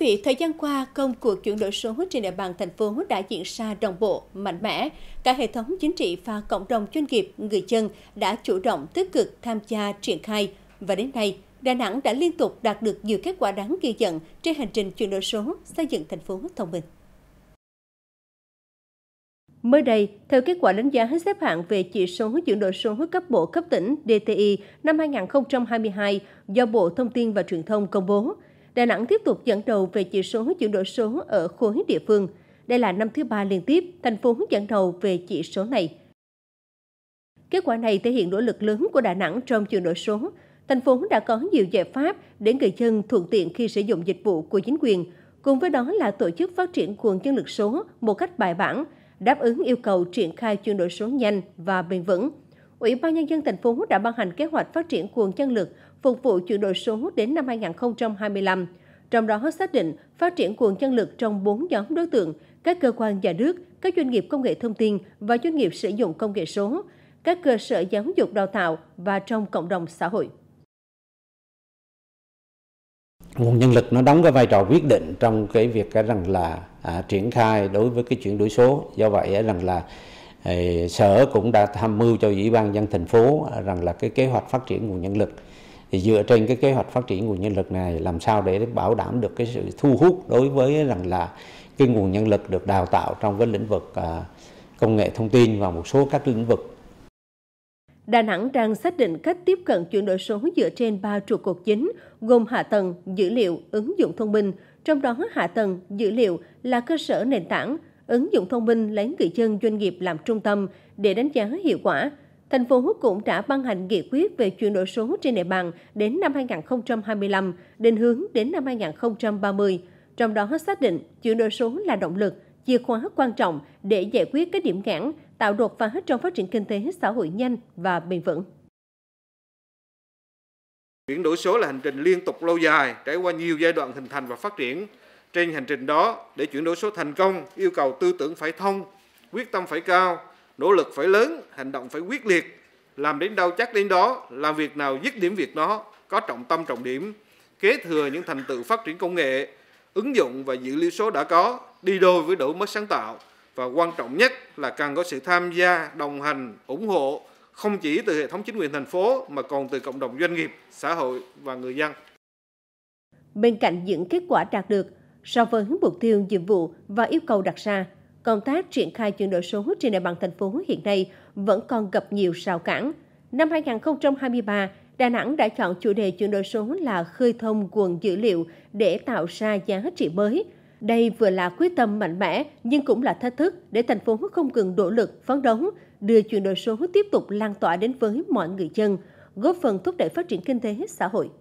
vị, thời gian qua, công cuộc chuyển đổi số trên địa bàn thành phố đã diễn ra đồng bộ, mạnh mẽ. Cả hệ thống chính trị và cộng đồng doanh nghiệp, người dân đã chủ động tích cực tham gia triển khai. Và đến nay, Đà Nẵng đã liên tục đạt được nhiều kết quả đáng ghi nhận trên hành trình chuyển đổi số, xây dựng thành phố thông minh. Mới đây, theo kết quả đánh giá xếp hạng về chỉ số chuyển đổi số cấp bộ cấp tỉnh DTI năm 2022 do Bộ Thông tin và Truyền thông công bố, Đà Nẵng tiếp tục dẫn đầu về chỉ số chuyển đổi số ở khối địa phương. Đây là năm thứ ba liên tiếp thành phố dẫn đầu về chỉ số này. Kết quả này thể hiện nỗ lực lớn của Đà Nẵng trong chuyển đổi số. Thành phố đã có nhiều giải pháp để người dân thuận tiện khi sử dụng dịch vụ của chính quyền, cùng với đó là tổ chức phát triển nguồn nhân lực số một cách bài bản, đáp ứng yêu cầu triển khai chuyển đổi số nhanh và bền vững. Ủy ban Nhân dân thành phố đã ban hành kế hoạch phát triển nguồn nhân lực phục vụ chuyển đổi số đến năm 2025. Trong đó xác định phát triển nguồn nhân lực trong 4 nhóm đối tượng, các cơ quan nhà nước, các doanh nghiệp công nghệ thông tin và doanh nghiệp sử dụng công nghệ số, các cơ sở giáo dục đào tạo và trong cộng đồng xã hội. Nguồn nhân lực nó đóng cái vai trò quyết định trong cái việc rằng là à, triển khai đối với cái chuyển đổi số. Do vậy rằng là sở cũng đã tham mưu cho ủy ban dân thành phố rằng là cái kế hoạch phát triển nguồn nhân lực thì dựa trên cái kế hoạch phát triển nguồn nhân lực này làm sao để bảo đảm được cái sự thu hút đối với rằng là cái nguồn nhân lực được đào tạo trong cái lĩnh vực à, công nghệ thông tin và một số các lĩnh vực Đà Nẵng đang xác định cách tiếp cận chuyển đổi số dựa trên 3 trụ cột chính, gồm hạ tầng, dữ liệu, ứng dụng thông minh. Trong đó hạ tầng, dữ liệu là cơ sở nền tảng, ứng dụng thông minh lấy người dân doanh nghiệp làm trung tâm để đánh giá hiệu quả. Thành phố cũng đã ban hành nghị quyết về chuyển đổi số trên địa bàn đến năm 2025, định hướng đến năm 2030. Trong đó xác định chuyển đổi số là động lực, chìa khóa quan trọng để giải quyết các điểm cản, tạo đột phá trong phát triển kinh tế xã hội nhanh và bền vững. Chuyển đổi số là hành trình liên tục lâu dài, trải qua nhiều giai đoạn hình thành và phát triển, trên hành trình đó, để chuyển đổi số thành công, yêu cầu tư tưởng phải thông, quyết tâm phải cao, nỗ lực phải lớn, hành động phải quyết liệt, làm đến đâu chắc đến đó, làm việc nào dứt điểm việc đó, có trọng tâm trọng điểm, kế thừa những thành tựu phát triển công nghệ, ứng dụng và dữ liệu số đã có, đi đôi với đổi mới sáng tạo và quan trọng nhất là cần có sự tham gia, đồng hành, ủng hộ không chỉ từ hệ thống chính quyền thành phố mà còn từ cộng đồng doanh nghiệp, xã hội và người dân. Bên cạnh những kết quả đạt được, So với mục tiêu, nhiệm vụ và yêu cầu đặt ra, công tác triển khai chuyển đổi số trên địa bàn thành phố hiện nay vẫn còn gặp nhiều rào cản. Năm 2023, Đà Nẵng đã chọn chủ đề chuyển đổi số là khơi thông nguồn dữ liệu để tạo ra giá trị mới. Đây vừa là quyết tâm mạnh mẽ nhưng cũng là thách thức để thành phố không ngừng nỗ lực, phấn đấu, đưa chuyển đổi số tiếp tục lan tỏa đến với mọi người dân, góp phần thúc đẩy phát triển kinh tế xã hội.